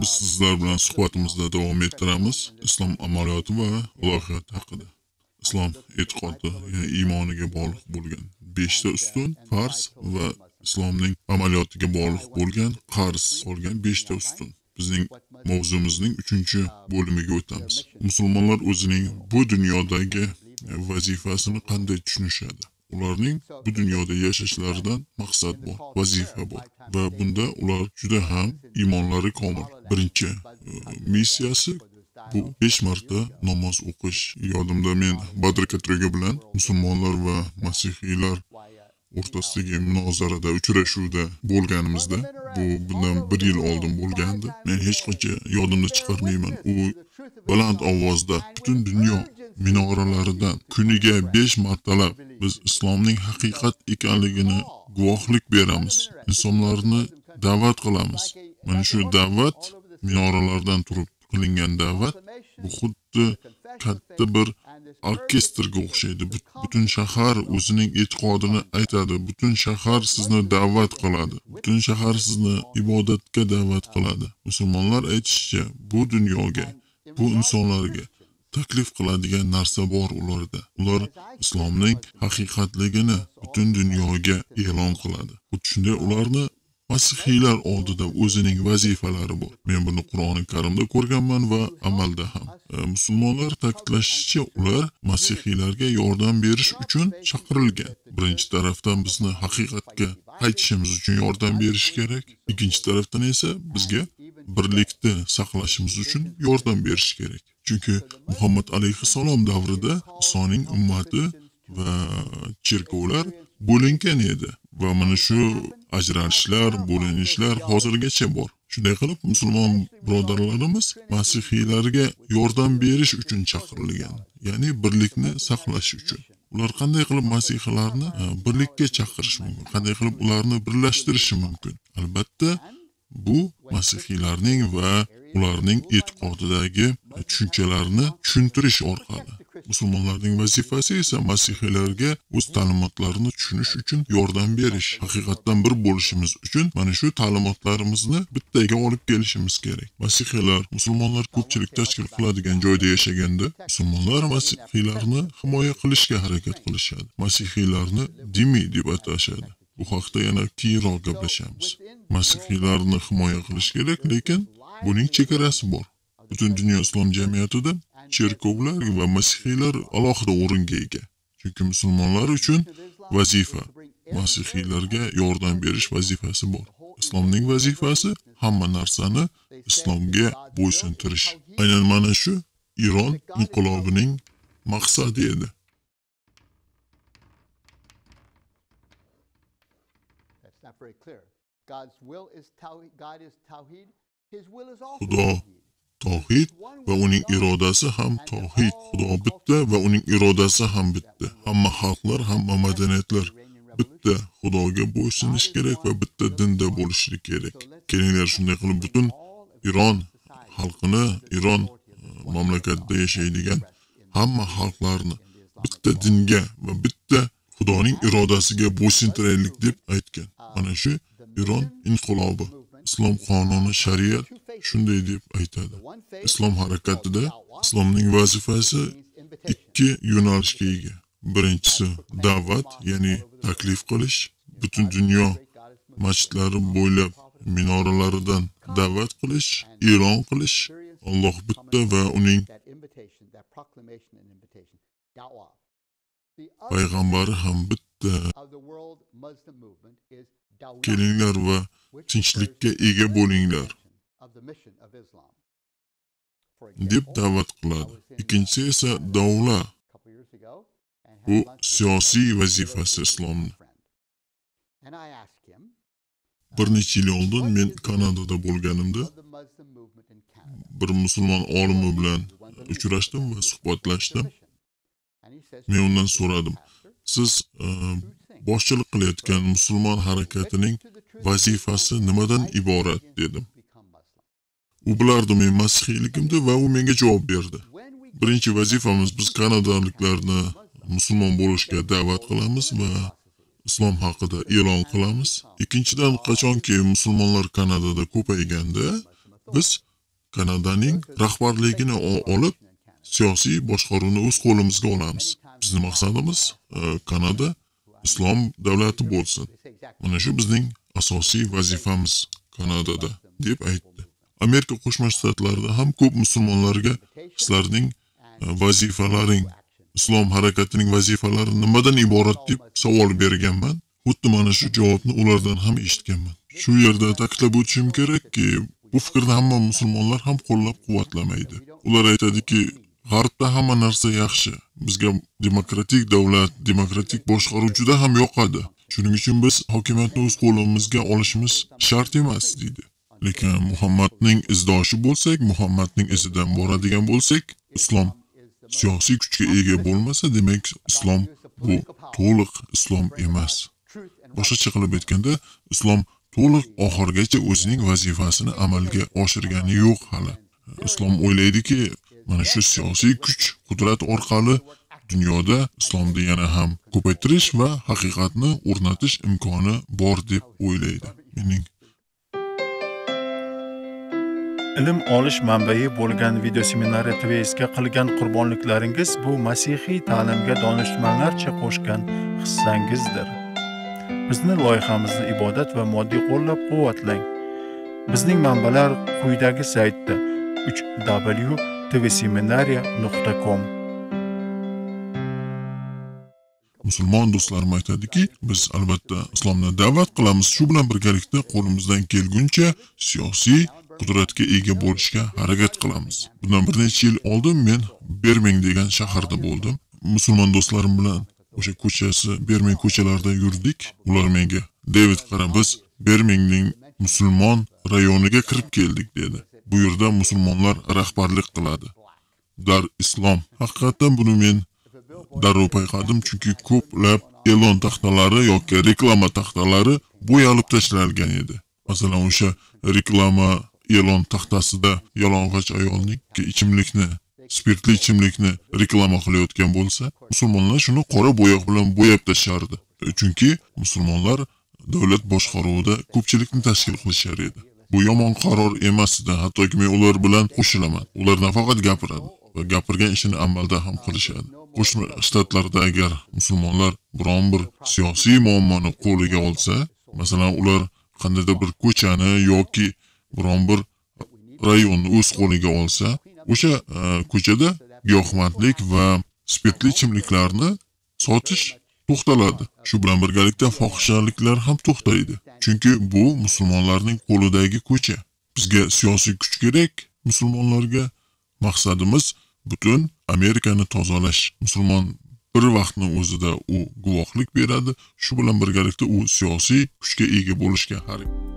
Biz sizlar bilan suhbatimizda davom ettiramiz islom amaliyoti va ilohiyati haqida. Islom e'tiqodi, ya'ni iymoniga bog'liq bo'lgan beshta ustun farz va islomning amaliyotiga bog'liq bo'lgan qarz qolgan beshta ustun. Bizning mavzumizning 3 bo'limiga o'tamiz. Musulmonlar o'zining bu dunyodagi vazifasini qanday tushunishadi? Ularning bu dunyoda yashashlaridan maqsad bor, vazifa bor va bunda ular juda ham iymonlari komil. Birinchi e, missiyasi bu besh marta namoz o'qish. Yodimda men Badr Katroga bilan musulmonlar va masihiylar o'rtasidagi munozarada, uchrashuvda bo'lganimizda, bu bundan 1 yil oldin bo'lgandi. Men hech qachon yodimdan chiqarmayman. U baland ovozda butun dunyo minoralaridan kuniga 5 martalab biz islomning haqiqat ekanligini guvohlik beramiz. Insonlarni da'vat qilamiz. Mana shu da'vat minoralardan turib qilingan da'vat bu xuddi katta bir orkestrga o'xshaydi. Butun shahar o'zining e'tiqodini aytadi. Butun shahar sizni da'vat qiladi. Butun shahar sizni ibodatga da'vat qiladi. Musulmonlar aytishicha, bu dunyoga, bu insonlarga taklif qiladigan narsa bor ularda. Ular islomning haqiqatligini butun dunyoga e'lon qiladi. Xuddi shunday ularni masihiylar oldida o'zining vazifalari bor. Men buni Qur'oni Karimda ko'rganman va amalda ham. E, musulmonlar ta'kidlashicha, ular masihiylarga yordam berish uchun chaqirilgan. Birinchi tarafdan bizni haqiqatga qaytishimiz uchun yordam berish kerak. Ikkinchi tarafdan esa bizga birlikda saqlashimiz uchun yordam berish kerak. Chunki Muhammad alayhissalom davrida Isoning ummati va cherkovlar bo'lingan edi va mana shu ajralishlar, bo'linishlar hozirgacha bor. Shunday qilib musulmon birodarlarimiz masihiylarga yordam berish uchun chaqirilgan, ya'ni birlikni saqlash uchun. Ular qanday qilib masihlarni e, birlikka chaqirish mumkin? Qanday qilib ularni birlashtirishi mumkin? Albatta, Bu masihiylarning va ularning e'tiqodidagi tushunchalarni tushuntirish orqali. Musulmonlarning vazifasi esa masihiylarga o'z ta'limotlarini tushunish uchun yordam berish. Haqiqatdan bir bo'lishimiz uchun mana shu ta'limotlarimizni bittaga olib kelishimiz kerak. Masihiylar musulmonlar ko'pchilik tashkil qiladigan joyda yashaganda, musulmonlar masihiylarni himoya qilishga harakat qilishadi. Masihiylarni dimiy deb atashadi. Bu haqda yana keyinroq gaplashamiz. Masihiylarni himoya qilish kerak, lekin buning chegarasi bor. Butun dunyo islom jamiyatida cherkovlar va masihiylar alohida o'ringa ega. Chunki musulmonlar uchun vazifa masihiylarga yordam berish vazifasi bor. Islomning vazifasi hamma narsani islomga bo'ysuntirish. Aynan mana shu Iron inqilobining maqsadi edi. God's will is tawhid, God is tawhid. His will is all Xudo tavhid va uning irodasi ham tawhid. Xudo bitta va uning irodasi ham bitta. Hamma xalqlar, hamma madaniyatlar bitta Xudoga bo'ysunish kerak va bitta dinda bo'lishi kerak. Kelinglar shunday qilib butun Iron xalqini, Iron uh, mamlakatida yashaydigan hamma xalqlarni bitta dinga va bitta Xudoning irodasiga bo'ysuntiraylik deb aytgan. Uh, Mana shu Eron inqilobi, islom qonuni shariat shunday deb aytadi. Islom harakatida islomning vazifasi ikki yo'nalishga ega. Birinchisi da'vat, ya'ni taklif qilish, butun dunyo masjidlari bo'ylab minoralaridan da'vat qilish, e'lon qilish, Alloh bitta va uning payg'ambari ham bitta kelinglar va tinchlikka ega bo'linglar deb da'vat qiladi ikkinchisi esa davla bu siyosiy vazifasi islomni bir necha yil oldin men kanadada bo'lganimda bir musulmon olimi bilan uchrashdim va suhbatlashdim men undan so'radim siz e, boshchilik qilayotgan musulmon harakatining vazifasi nimadan iborat dedim. U bilardi men masihiyligimni va u menga javob berdi. Birinchi vazifamiz biz kanadaliklarni musulmon bo'lishga da'vat qilamiz va islom haqida e'lon qilamiz. Ikkinchidan, qachonki musulmonlar Kanadada ko'payganda, biz Kanadaning rahbarligini olib, siyosiy boshqaruvni o'z qo'limizga olamiz. bizning maqsadimiz e, Kanada islom davlati bo'lsin. Mana shu bizning asosiy vazifamiz Kanadada deb aytdi. Amerika Qo'shma Shtatlarida ham ko'p musulmonlarga sizlarning e, vazifalaring, islom harakatining vazifalari nimadan iborat deb savol berganman. Xuddi mana shu javobni ulardan ham eshitganman. Shu yerda ta'kidlab o'tishim kerakki, bu fikrni hamma musulmonlar ham qo'llab-quvvatlamaydi. Ular aytadiki, g'arbda hamma narsa yaxshi, bizga demokratik davlat, demokratik boshqaruv juda ham yoqadi. Shuning uchun biz hokimiyatni o'z qo'limizga olishimiz shart emas dedi. Lekin Muhammadning izdoshi bo'lsak, Muhammadning izidan boradigan bo'lsak, islom siyosiy kuchga ega bo'lmasa, demak, islom bu to'liq islom emas. Boshqacha qilib aytganda, islom to'liq oxirgacha o'zining vazifasini amalga oshirgani yo'q hali. Islom o'ylaydiki, mana shu siyosiy kuch, qudrat orqali dunyoda islomni yana ham ko'paytirish va haqiqatni o'rnatish imkoni bor deb o'ylaydi. Mening ilm olish manbai bo'lgan video seminari tvsga qilgan qurbonliklaringiz bu masihiy ta'limga donishmandlarcha qo'shgan hissangizdir. Bizni loyihamizni ibodat va moddiy qo'llab-quvvatlang. Bizning manbalar quyidagi saytda 3w tvseminariya.com musulmon do'stlarim aytadiki biz albatta islomni da'vat qilamiz shu bilan birgalikda qo'limizdan kelguncha siyosiy qudratga ega bo'lishga harakat qilamiz bundan bir necha yil oldin men berming degan shaharda bo'ldim musulmon do'stlarim bilan o'sha ko'chasi berming ko'chalarida yurdik ular menga david qara biz bermingning musulmon rayoniga kirib keldik dedi bu yerda musulmonlar rahbarlik qiladi. Dar islom. Haqiqatan buni men darrov payqadim chunki ko'plab e'lon taxtalari yoki reklama taxtalari bo'yalib tashlangan edi. Masalan, o'sha reklama e'lon taxtasida yalang'och ayolning ichimlikni spirtli ichimlikni reklama qilayotgan bo'lsa, musulmonlar shuni qora bo'yoq bilan bo'yab tashlardi Chunki musulmonlar davlat boshqaruvida ko'pchilikni tashkil qilishar edi. Bu yomon qaror emasdi, hattoki men ular bilan qo'shilaman. Ular nafaqat gapiradi va gapirgan ishini amalda ham qilishadi. Qo'shma Shtatlarda agar musulmonlar biron bir siyosiy muammoni qo'liga olsa, masalan, ular qandaydir bir ko'chani yoki biron bir rayonni o'z qo'liga olsa, o'sha e, ko'chada giyohvandlik va spirtli ichimliklarni sotish to'xtaladi. Shu bilan birgalikda fohishaliklar ham to'xtaydi. Chunki bu musulmonlarning qo'lidagi ko'cha. Bizga siyosiy kuch kerak, musulmonlarga maqsadimiz butun Amerikani tozalash. Musulmon bir vaqtni o'zida u guvohlik beradi, shu bilan birgalikda u siyosiy kuchga ega bo'lishga harakat